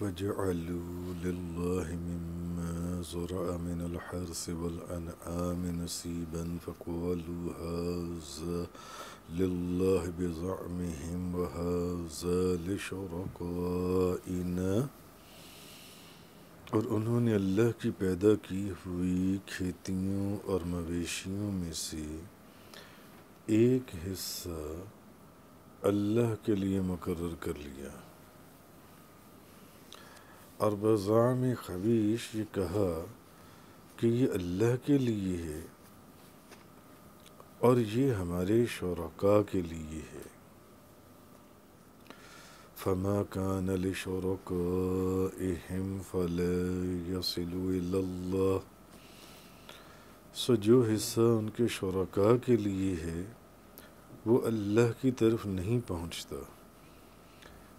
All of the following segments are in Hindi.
واجعلوا لله مما زرع من الحرث والأنعام نصيبا فقالوا هذا لله بزعمهم وهذا لشركائنا اور انہوں نے اللہ کی پیدا کی ہوئی کھیتیوں اور مویشیوں میں سے ایک حصہ اللہ کے لیے مقرر کر لیا अरबज़ाम खबीश ये कहा कि ये अल्लाह के लिए है और ये हमारे शरका के लिए है फमा कान लशरकम फल यसिल्ला सो जो हिस्सा उनके शरका के लिए है वो अल्लाह की तरफ नहीं पहुँचता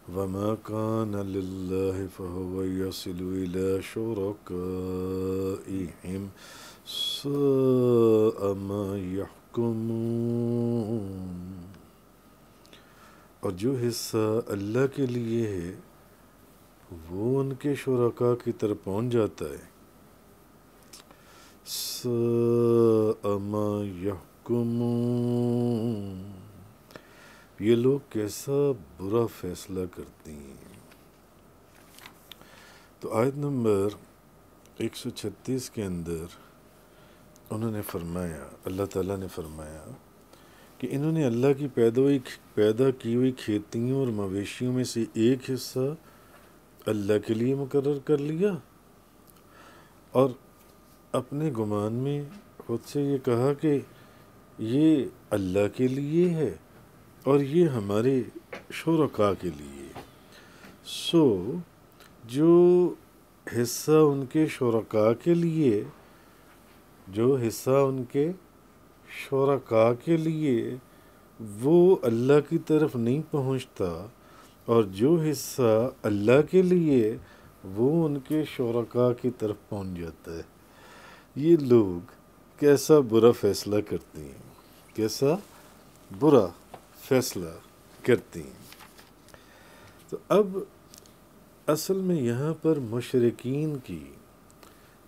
وما كان لله فهو يصل إلى شركائهم ساء ما يحكمون और जो हिस्सा अल्लाह के लिए है वो उनके शुरा की तरफ पहुंच जाता है स अमा ये लोग कैसा बुरा फैसला करते हैं तो आयत नंबर 136 के अंदर उन्होंने फरमाया अल्लाह ताला ने फरमाया कि इन्होंने अल्लाह की पैदा हुई पैदा की हुई खेतियों और मवेशियों में से एक हिस्सा अल्लाह के लिए मुकर कर लिया और अपने गुमान में खुद से ये कहा कि ये अल्लाह के लिए है और ये हमारे शोरका के लिए सो जो हिस्सा उनके शोरका के लिए जो हिस्सा उनके शोरका के लिए वो अल्लाह की तरफ नहीं पहुंचता और जो हिस्सा अल्लाह के लिए वो उनके शोरका की तरफ पहुंच जाता है ये लोग कैसा बुरा फैसला करते हैं कैसा बुरा फैसला करती हैं तो अब असल में यहाँ पर मशरकिन की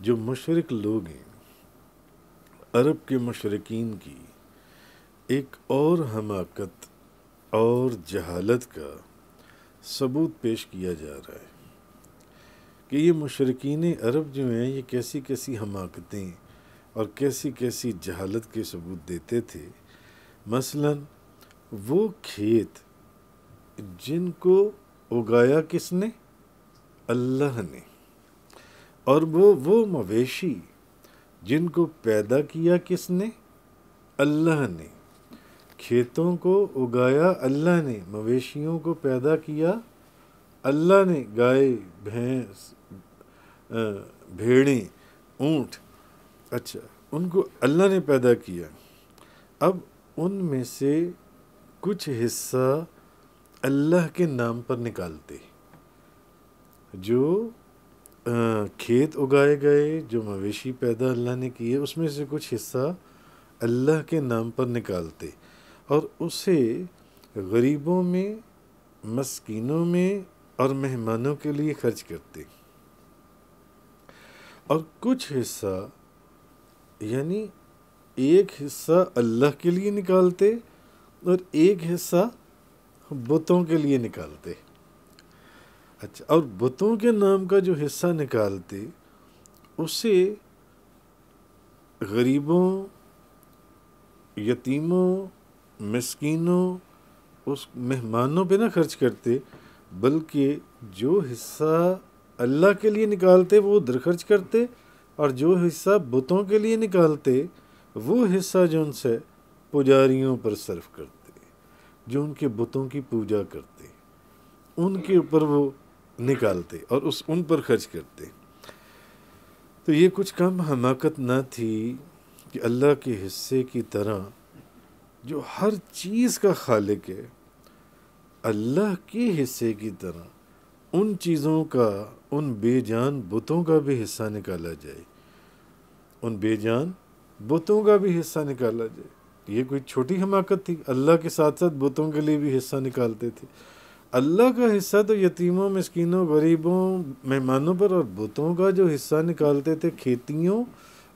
जो मशरक लोग हैं अरब के मशरकिन की एक और हमाकत और जहालत का सबूत पेश किया जा रहा है कि ये मशरकिन अरब जो हैं ये कैसी कैसी हमाकतें और कैसी कैसी जहालत के सबूत देते थे मसलन वो खेत जिनको उगाया किसने अल्लाह ने और वो वो मवेशी जिनको पैदा किया किसने अल्लाह ने खेतों को उगाया अल्लाह ने मवेशियों को पैदा किया अल्लाह ने गाय भैंस भेड़ें ऊँट अच्छा उनको अल्लाह ने पैदा किया अब उनमें से कुछ हिस्सा अल्लाह के नाम पर निकालते जो खेत उगाए गए जो मवेशी पैदा अल्लाह ने किए उसमें से कुछ हिस्सा अल्लाह के नाम पर निकालते और उसे गरीबों में मस्किनों में और मेहमानों के लिए खर्च करते और कुछ हिस्सा यानी एक हिस्सा अल्लाह के लिए निकालते और एक हिस्सा बुतों के लिए निकालते अच्छा और बुतों के नाम का जो हिस्सा निकालते उसे गरीबों यतीमों मस्किनों उस मेहमानों पे ना खर्च करते बल्कि जो हिस्सा अल्लाह के लिए निकालते वो उधर खर्च करते और जो हिस्सा बुतों के लिए निकालते वो हिस्सा जो उनसे पुजारियों पर सर्व करते जो उनके बुतों की पूजा करते उनके ऊपर वो निकालते और उस उन पर खर्च करते तो ये कुछ कम हमाकत ना थी कि अल्लाह के हिस्से की तरह जो हर चीज़ का खालिक है अल्लाह के हिस्से की तरह उन चीज़ों का उन बेजान बुतों का भी हिस्सा निकाला जाए उन बेजान बुतों का भी हिस्सा निकाला जाए ये कोई छोटी हमाकत थी अल्लाह के साथ साथ बुतों के लिए भी हिस्सा निकालते थे अल्लाह का हिस्सा तो यतीमों मस्किनों गरीबों मेहमानों पर और बुतों का जो हिस्सा निकालते थे खेतियों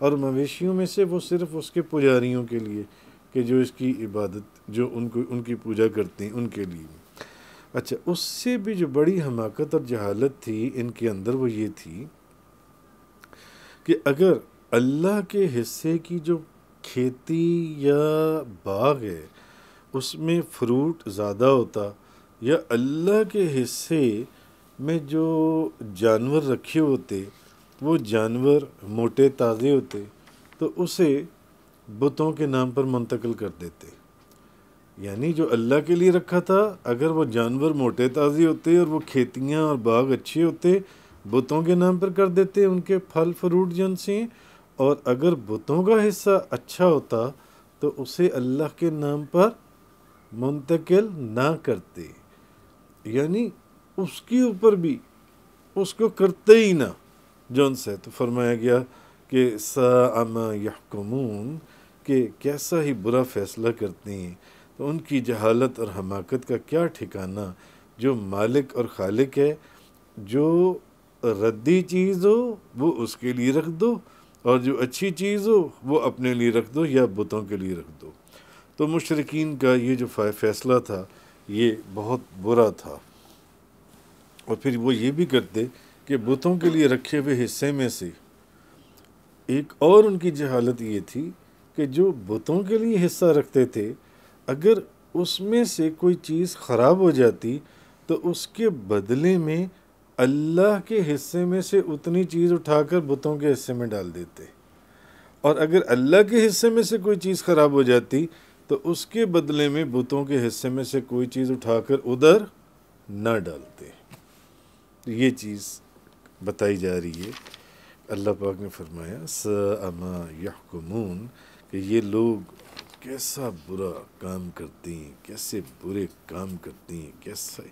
और मवेशियों में से वो सिर्फ उसके पुजारियों के लिए कि जो इसकी इबादत जो उनको उनकी पूजा करते हैं उनके लिए अच्छा उससे भी जो बड़ी हमाकत और जहालत थी इनके अंदर वो ये थी कि अगर अल्लाह के हिस्से की जो खेती या बाग है उसमें फ्रूट ज़्यादा होता या अल्लाह के हिस्से में जो जानवर रखे होते वो जानवर मोटे ताज़े होते तो उसे बुतों के नाम पर मुंतकिल कर देते यानी जो अल्लाह के लिए रखा था अगर वो जानवर मोटे ताज़े होते और वो खेतियाँ और बाग अच्छे होते बुतों के नाम पर कर देते उनके फल फ्रूट जन से और अगर बुतों का हिस्सा अच्छा होता तो उसे अल्लाह के नाम पर मुंतकिल ना करते यानी उसके ऊपर भी उसको करते ही ना जौन से तो फरमाया गया कि सामा यहकमून के कैसा ही बुरा फैसला करते हैं तो उनकी जहालत और हमाकत का क्या ठिकाना जो मालिक और खालिक है जो रद्दी चीज़ हो वो उसके लिए रख दो और जो अच्छी चीज़ हो वो अपने लिए रख दो या बुतों के लिए रख दो तो मुशरकिन का ये जो फैसला था ये बहुत बुरा था और फिर वो ये भी करते कि बुतों के लिए रखे हुए हिस्से में से एक और उनकी जहालत ये थी कि जो बुतों के लिए हिस्सा रखते थे अगर उसमें से कोई चीज़ ख़राब हो जाती तो उसके बदले में अल्लाह के हिस्से में से उतनी चीज़ उठाकर बुतों के हिस्से में डाल देते और अगर अल्लाह के हिस्से में से कोई चीज़ ख़राब हो जाती तो उसके बदले में बुतों के हिस्से में से कोई चीज़ उठाकर उधर ना डालते ये चीज़ बताई जा रही है अल्लाह पाक ने फरमाया अमा यहकुमून कि ये लोग कैसा बुरा काम करती हैं कैसे बुरे काम करती हैं कैसे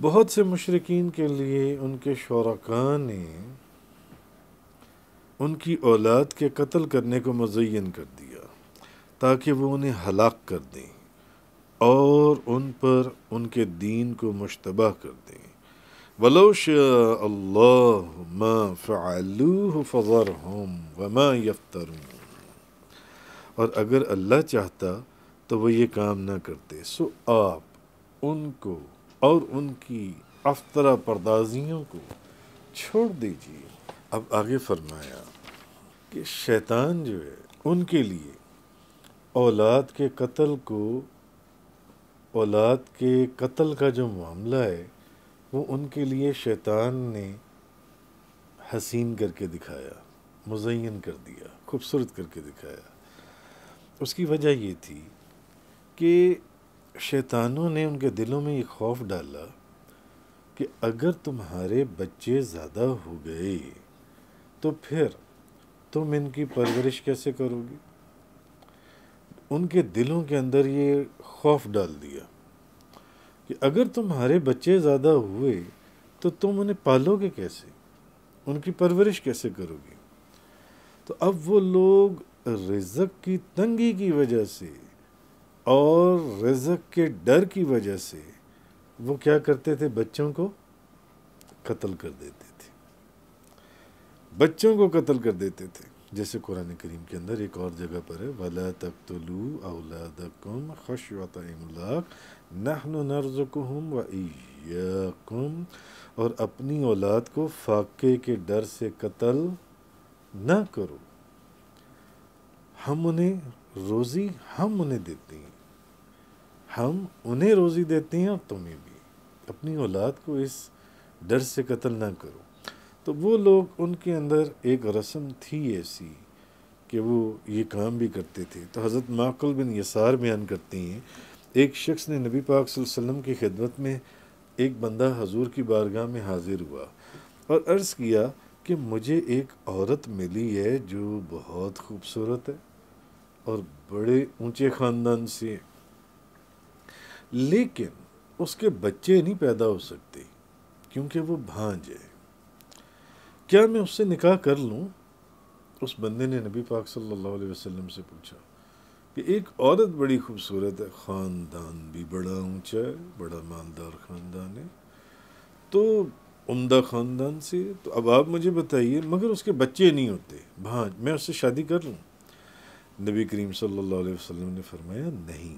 बहुत से मशरकिन के लिए उनके शरका ने उनकी औलाद के कत्ल करने को मजयन कर दिया ताकि वो उन्हें हलाक कर दें और उन पर उनके दीन को मुशतबा कर दें वलोश फ़र हम वफ्तर और अगर अल्लाह चाहता तो वो ये काम ना करते सो आप उनको और उनकी अफ्तरा परदाजियों को छोड़ दीजिए अब आगे फरमाया कि शैतान जो है उनके लिए औलाद के कत्ल को औलाद के कत्ल का जो मामला है वो उनके लिए शैतान ने हसीन करके दिखाया मुजैन कर दिया खूबसूरत करके दिखाया उसकी वजह ये थी कि शैतानों ने उनके दिलों में ये खौफ डाला कि अगर तुम्हारे बच्चे ज़्यादा हो गए तो फिर तुम इनकी परवरिश कैसे करोगी उनके दिलों के अंदर ये खौफ डाल दिया कि अगर तुम्हारे बच्चे ज़्यादा हुए तो तुम उन्हें पालोगे कैसे उनकी परवरिश कैसे करोगे तो अब वो लोग रिजक की तंगी की वजह से और रज़क के डर की वजह से वो क्या करते थे बच्चों को कत्ल कर देते थे बच्चों को कत्ल कर देते थे जैसे कुरान करीम के अंदर एक और जगह पर है वला तक तलू अवलादकुम ख़ुश इमलाक नहन नर्जुम व ईयाकुम और अपनी औलाद को फाके के डर से कत्ल न करो हम उन्हें रोज़ी हम उन्हें देते हैं हम उन्हें रोज़ी देते हैं और तुम्हें भी अपनी औलाद को इस डर से कत्ल ना करो तो वो लोग उनके अंदर एक रस्म थी ऐसी कि वो ये काम भी करते थे तो हज़रत माकुल बिन यसार बयान करते हैं एक शख्स ने नबी पाक वसल्लम की खिदमत में एक बंदा हजूर की बारगाह में हाजिर हुआ और अर्ज़ किया कि मुझे एक औरत मिली है जो बहुत खूबसूरत है और बड़े ऊंचे ख़ानदान से लेकिन उसके बच्चे नहीं पैदा हो सकते क्योंकि वो भांज है क्या मैं उससे निकाह कर लूँ उस बंदे ने नबी पाक सल्लल्लाहु अलैहि वसल्लम से पूछा कि एक औरत बड़ी खूबसूरत है ख़ानदान भी बड़ा ऊंचा है बड़ा मानदार ख़ानदान है तो उम्दा ख़ानदान से तो अब आप मुझे बताइए मगर उसके बच्चे नहीं होते भांज मैं उससे शादी कर लूँ नबी करीम सल्लल्लाहु अलैहि वसल्लम ने फरमाया नहीं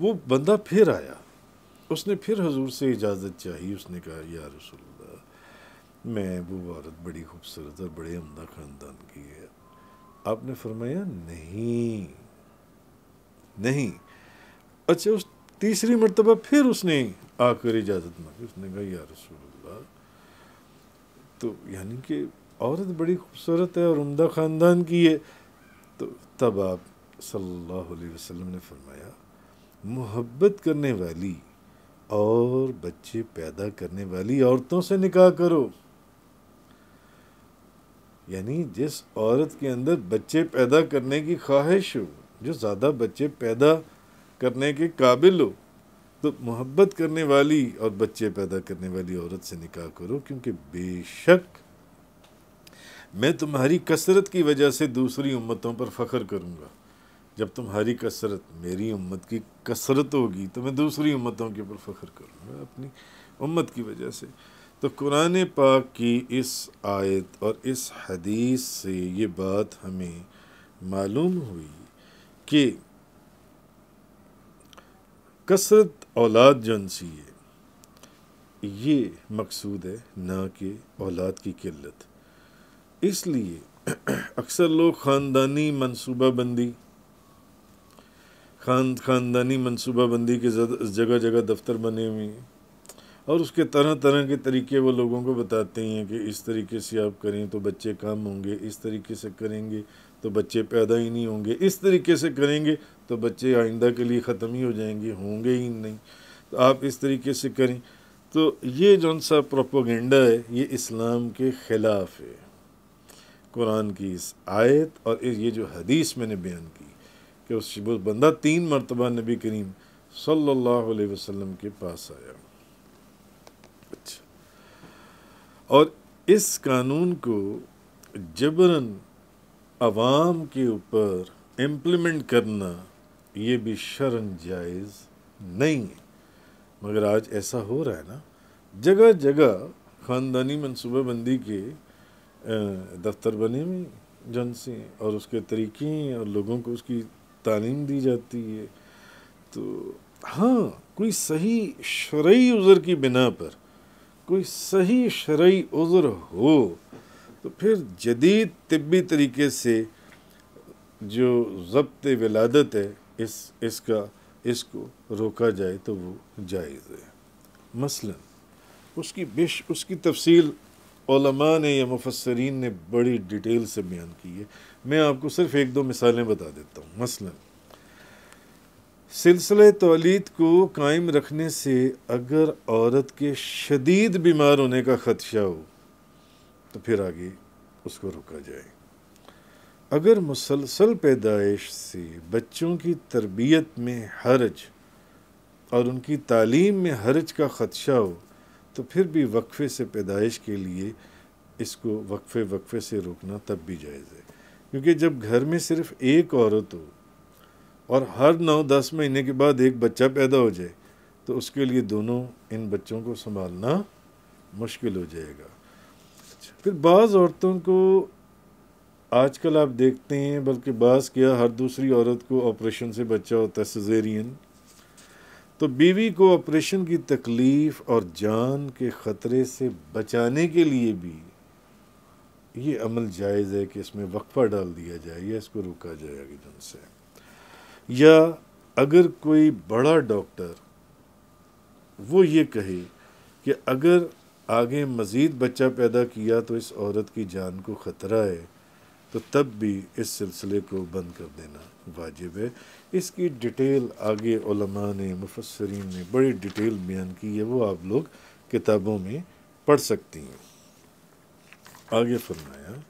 वो बंदा फिर आया उसने फिर हजूर से इजाज़त चाही उसने कहा या रसूल मैं वो औरत बड़ी खूबसूरत और बड़े उमदा ख़ानदान की है आपने फरमाया नहीं नहीं अच्छा उस तीसरी मरतबा फिर उसने आकर इजाज़त मांगी उसने कहा या रसूल तो यानी कि औरत बड़ी खूबसूरत है और उमदा ख़ानदान की है तो तब आप सल्लल्लाहु अलैहि वसल्लम ने फरमाया मोहब्बत करने वाली और बच्चे पैदा करने वाली औरतों से निकाह करो यानी जिस औरत के अंदर बच्चे पैदा करने की ख्वाहिश हो जो ज़्यादा बच्चे पैदा करने के काबिल हो तो मोहब्बत करने वाली और बच्चे पैदा करने वाली औरत से निकाह करो क्योंकि बेशक मैं तुम्हारी कसरत की वजह से दूसरी उम्मतों पर फ़ख्र करूँगा जब तुम्हारी कसरत मेरी उम्मत की कसरत होगी तो मैं दूसरी उम्मतों के ऊपर फ़ख्र करूँगा अपनी उम्मत की वजह से तो कुरान पाक की इस आयत और इस हदीस से ये बात हमें मालूम हुई कि कसरत औलाद जनसी है ये मकसूद है ना कि औलाद की किल्लत इसलिए अक्सर लोग ख़ानदानी मनसूबा बंदी खान खानदानी मनसूबाबंदी के जगह जगह दफ्तर बने हुए हैं और उसके तरह तरह के तरीके वो लोगों को बताते हैं कि इस तरीके से आप करें तो बच्चे कम होंगे इस तरीके से करेंगे तो बच्चे पैदा ही नहीं होंगे इस तरीके से करेंगे तो बच्चे आइंदा के लिए ख़त्म ही हो जाएंगे होंगे ही नहीं तो आप इस तरीके से करें तो ये जौन सा प्रोपोगेंडा है ये इस्लाम के ख़िलाफ़ है कुरान की इस आयत और ये जो हदीस मैंने बयान की कि उस वो बंदा तीन मरतबा नबी करीम सल्लल्लाहु अलैहि वसल्लम के पास आया अच्छा और इस कानून को जबरन आवाम के ऊपर इम्प्लीमेंट करना ये भी शरण जायज़ नहीं है मगर आज ऐसा हो रहा है ना जगह जगह ख़ानदानी मनसूबाबंदी के दफ्तर बने हुए जनसें और उसके तरीके और लोगों को उसकी तालीम दी जाती है तो हाँ कोई सही शर्य उज़र की बिना पर कोई सही शर्य उज़र हो तो फिर जदीद तबी तरीके से जो जब्त विलादत है इस इसका इसको रोका जाए तो वो जायज़ है मसलन उसकी बेश उसकी तफसील ओलमा ने या मुफसरीन ने बड़ी डिटेल से बयान की है मैं आपको सिर्फ एक दो मिसालें बता देता हूँ मसला सिलसिले तोलीद को कायम रखने से अगर औरत के शदीद बीमार होने का ख़दशा हो तो फिर आगे उसको रोका जाए अगर मुसलसल पैदाइश से बच्चों की तरबियत में हर्ज और उनकी तालीम में हर्ज का ख़दशा हो तो फिर भी वक्फे से पैदाइश के लिए इसको वक्फे वक्फे से रोकना तब भी जायज़ है क्योंकि जब घर में सिर्फ एक औरत हो और हर नौ दस महीने के बाद एक बच्चा पैदा हो जाए तो उसके लिए दोनों इन बच्चों को संभालना मुश्किल हो जाएगा फिर बाज़ औरतों को आजकल आप देखते हैं बल्कि बाज़ क्या हर दूसरी औरत को ऑपरेशन से बच्चा होता है सजेरियन तो बीवी को ऑपरेशन की तकलीफ और जान के ख़तरे से बचाने के लिए भी ये अमल जायज़ है कि इसमें वक्फा डाल दिया जाए या इसको रोका जाए आगे जन से या अगर कोई बड़ा डॉक्टर वो ये कहे कि अगर आगे मज़ीद बच्चा पैदा किया तो इस औरत की जान को ख़तरा है तो तब भी इस सिलसिले को बंद कर देना वाजिब है इसकी डिटेल आगे ने मुफसरीन ने बड़ी डिटेल बयान की है वो आप लोग किताबों में पढ़ सकती हैं आगे फरमाया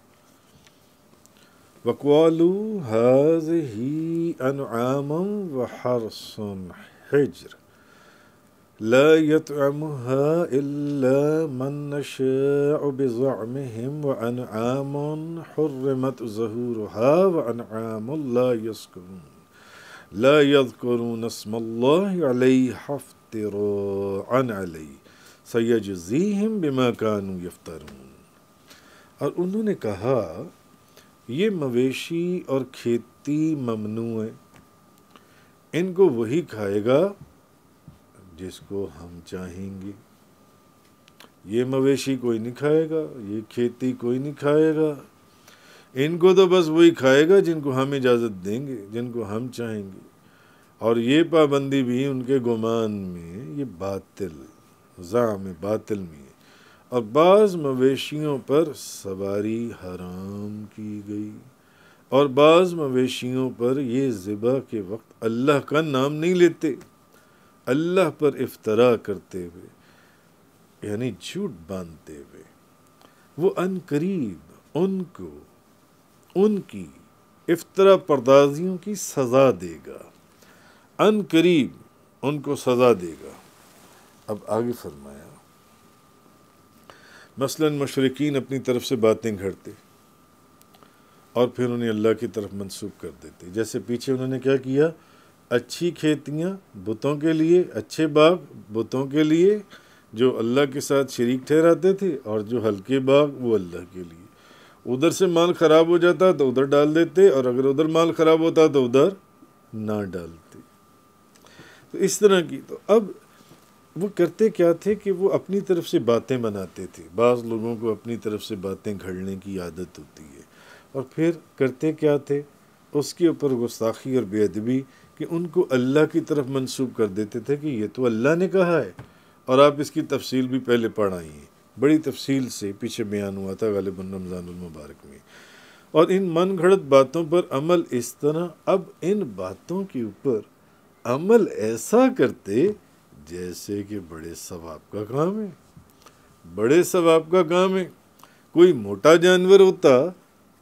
वकवालू हज ही अनआम व हरसम لا يطعمها إلا من نشاء بزعمهم وأنعام حرمت ظهورها وأنعام لا يسكرون لا يذكرون اسم الله عليها افتراء عليه सयजीम बिमा कानू यफ्तारून और उन्होंने कहा ये मवेशी और खेती ममनू है इनको वही खाएगा जिसको हम चाहेंगे ये मवेशी कोई नहीं खाएगा ये खेती कोई नहीं खाएगा इनको तो बस वही खाएगा जिनको हम इजाज़त देंगे जिनको हम चाहेंगे और ये पाबंदी भी उनके गुमान में ये बातिल ज़ाम बातिल में है और बाज़ मवेशियों पर सवारी हराम की गई और बाज़ मवेशियों पर ये ज़िबा के वक्त अल्लाह का नाम नहीं लेते अल्लाह पर इफ्तरा करते हुए यानी झूठ बांधते हुए वो अनकरीब उनको उनकी इफ्तरा परदाजियों की सज़ा देगा अनकरीब उनको सज़ा देगा अब आगे फरमाया मसलन मशरकिन अपनी तरफ से बातें घड़ते और फिर उन्हें अल्लाह की तरफ मंसूब कर देते जैसे पीछे उन्होंने क्या किया अच्छी खेतियाँ बुतों के लिए अच्छे बाग बुतों के लिए जो अल्लाह के साथ शरीक ठहराते थे और जो हल्के बाग वो अल्लाह के लिए उधर से माल ख़राब हो जाता तो उधर डाल देते और अगर उधर माल ख़राब होता तो उधर ना डालते तो इस तरह की तो अब वो करते क्या थे कि वो अपनी तरफ से बातें बनाते थे बाज़ लोगों को अपनी तरफ से बातें घड़ने की आदत होती है और फिर करते क्या थे उसके ऊपर गुस्ताखी और बेअदबी कि उनको अल्लाह की तरफ मंसूब कर देते थे कि ये तो अल्लाह ने कहा है और आप इसकी तफसील भी पहले पढ़ आई बड़ी तफसील से पीछे बयान हुआ था गालिब रमज़ानमबारक में और इन मन घड़त बातों पर अमल इस तरह अब इन बातों के ऊपर अमल ऐसा करते जैसे कि बड़े सवाब का काम है बड़े सवाब का काम है कोई मोटा जानवर होता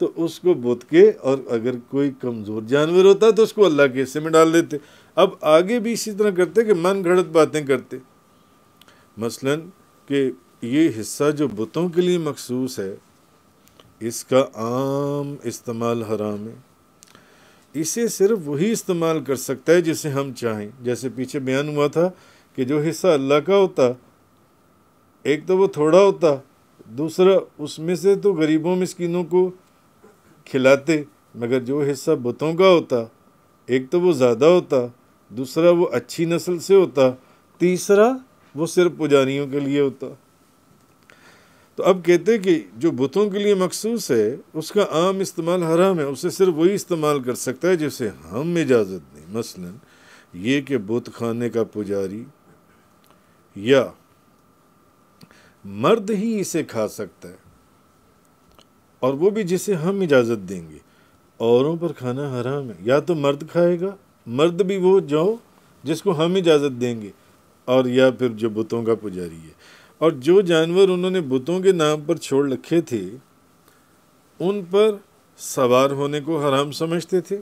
तो उसको बुत के और अगर कोई कमज़ोर जानवर होता तो उसको अल्लाह के हिस्से में डाल देते अब आगे भी इसी तरह करते कि मन घड़त बातें करते मसलन कि ये हिस्सा जो बुतों के लिए मखसूस है इसका आम इस्तेमाल हराम है इसे सिर्फ वही इस्तेमाल कर सकता है जिसे हम चाहें जैसे पीछे बयान हुआ था कि जो हिस्सा अल्लाह का होता एक तो वो थोड़ा होता दूसरा उसमें से तो गरीबों मस्किनों को खिलाते मगर जो हिस्सा बुतों का होता एक तो वो ज़्यादा होता दूसरा वो अच्छी नस्ल से होता तीसरा वो सिर्फ पुजारियों के लिए होता तो अब कहते कि जो बुतों के लिए मखसूस है उसका आम इस्तेमाल हराम है उसे सिर्फ वही इस्तेमाल कर सकता है जिसे हम इजाज़त दें मसलन ये कि बुत खाने का पुजारी या मर्द ही इसे खा सकता है और वो भी जिसे हम इजाज़त देंगे औरों पर खाना हराम है या तो मर्द खाएगा मर्द भी वो जो जिसको हम इजाज़त देंगे और या फिर जो बुतों का पुजारी है और जो जानवर उन्होंने बुतों के नाम पर छोड़ रखे थे उन पर सवार होने को हराम समझते थे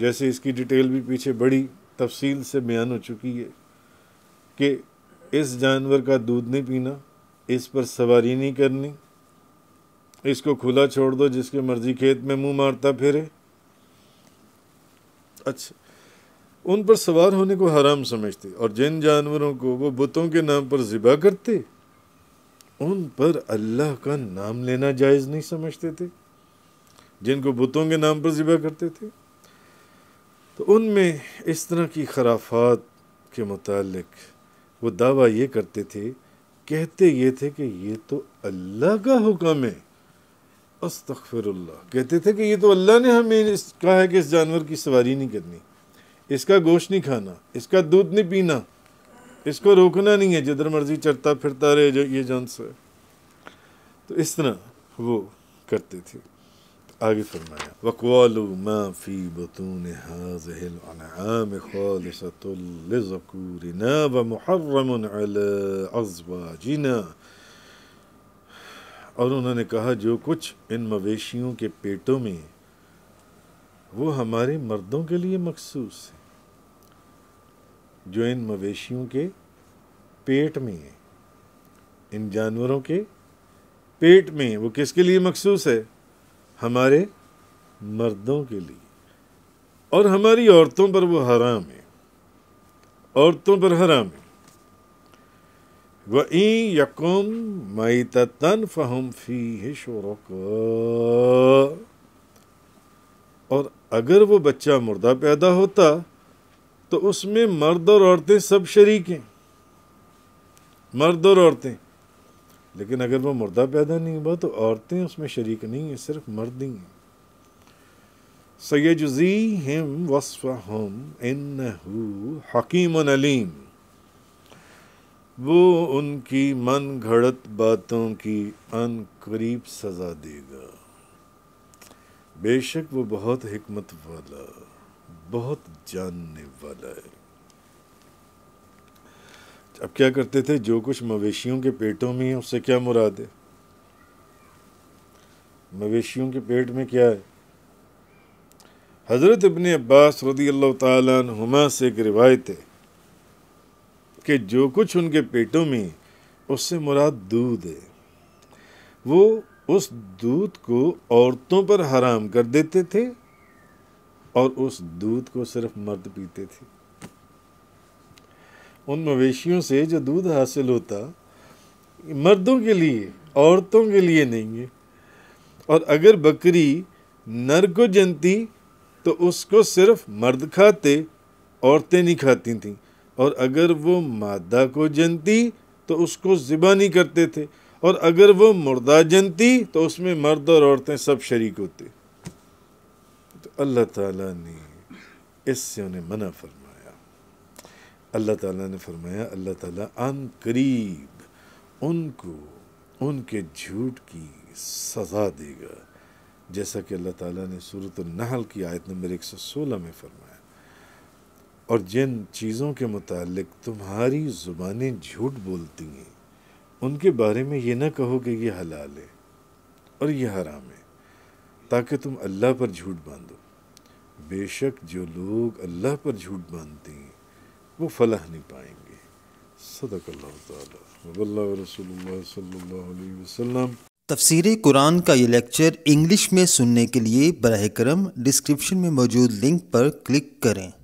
जैसे इसकी डिटेल भी पीछे बड़ी तफसील से बयान हो चुकी है कि इस जानवर का दूध नहीं पीना इस पर सवारी नहीं करनी इसको खुला छोड़ दो जिसके मर्जी खेत में मुंह मारता फिरे अच्छा उन पर सवार होने को हराम समझते और जिन जानवरों को वो बुतों के नाम पर ज़िबा करते उन पर अल्लाह का नाम लेना जायज़ नहीं समझते थे जिनको बुतों के नाम पर ज़िबा करते थे तो उनमें इस तरह की खराफात के मतलब वो दावा ये करते थे कहते ये थे कि ये तो अल्लाह का हुक्म है अस्तफरल्ला कहते थे कि ये तो अल्लाह ने हमें इस कहा है कि इस जानवर की सवारी नहीं करनी इसका गोश्त नहीं खाना इसका दूध नहीं पीना इसको रोकना नहीं है जिधर मर्जी चढ़ता फिरता रहे जो ये जान से तो इस तरह वो करते थे आगे फरमाया वकवालू माफ़ी बतून हाजहम खालसतुलकूरना व मुहर्रम अज़वाजिना और उन्होंने कहा जो कुछ इन मवेशियों के पेटों में है वो हमारे मर्दों के लिए मखसूस है जो इन मवेशियों के पेट में है इन जानवरों के पेट में वो किसके लिए मखसूस है हमारे मर्दों के लिए और हमारी औरतों पर वो हराम है औरतों पर हराम है वई यकुम मई तन फहम फी शोरक और अगर वो बच्चा मुर्दा पैदा होता तो उसमें मर्द और औरतें सब शरीक हैं मर्द और औरतें लेकिन अगर वो मुर्दा पैदा नहीं हुआ तो औरतें उसमें शरीक नहीं हैं सिर्फ मर्द ही हैं सैजुजी हिम वसफ़ हम इन हकीम अलीम वो उनकी मन घड़त बातों की अन करीब सज़ा देगा बेशक वो बहुत हिकमत वाला बहुत जानने वाला है अब क्या करते थे जो कुछ मवेशियों के पेटों में है उससे क्या मुराद है मवेशियों के पेट में क्या है हज़रत इबन अब्बास रदी अल्लाह तुमा से एक रिवायत है कि जो कुछ उनके पेटों में उससे मुराद दूध है वो उस दूध को औरतों पर हराम कर देते थे और उस दूध को सिर्फ मर्द पीते थे उन मवेशियों से जो दूध हासिल होता मर्दों के लिए औरतों के लिए नहीं है और अगर बकरी नर को जनती तो उसको सिर्फ मर्द खाते औरतें नहीं खाती थीं और अगर वो मादा को जनती तो उसको ज़िबा नहीं करते थे और अगर वो मुर्दा जनती तो उसमें मर्द और औरतें सब शरीक होते तो अल्लाह ताला ने इससे उन्हें मना फरमाया अल्लाह ताला ने फरमाया अल्लाह ताला आन करीब उनको उनके झूठ की सज़ा देगा जैसा कि अल्लाह ताला ने सूरत नहल की आयत नंबर 116 में फरमाया और जिन चीज़ों के मुतालिक तुम्हारी ज़ुबानें झूठ बोलती हैं उनके बारे में ये ना कहो कि ये हलाल है और ये हराम है ताकि तुम अल्लाह पर झूठ बांधो बेशक जो लोग अल्लाह पर झूठ बांधते हैं वो फलाह नहीं पाएंगे सदक रसूल वसम तफसर कुरान का ये लेक्चर इंग्लिश में सुनने के लिए बरह करम डिस्क्रिप्शन में मौजूद लिंक पर क्लिक करें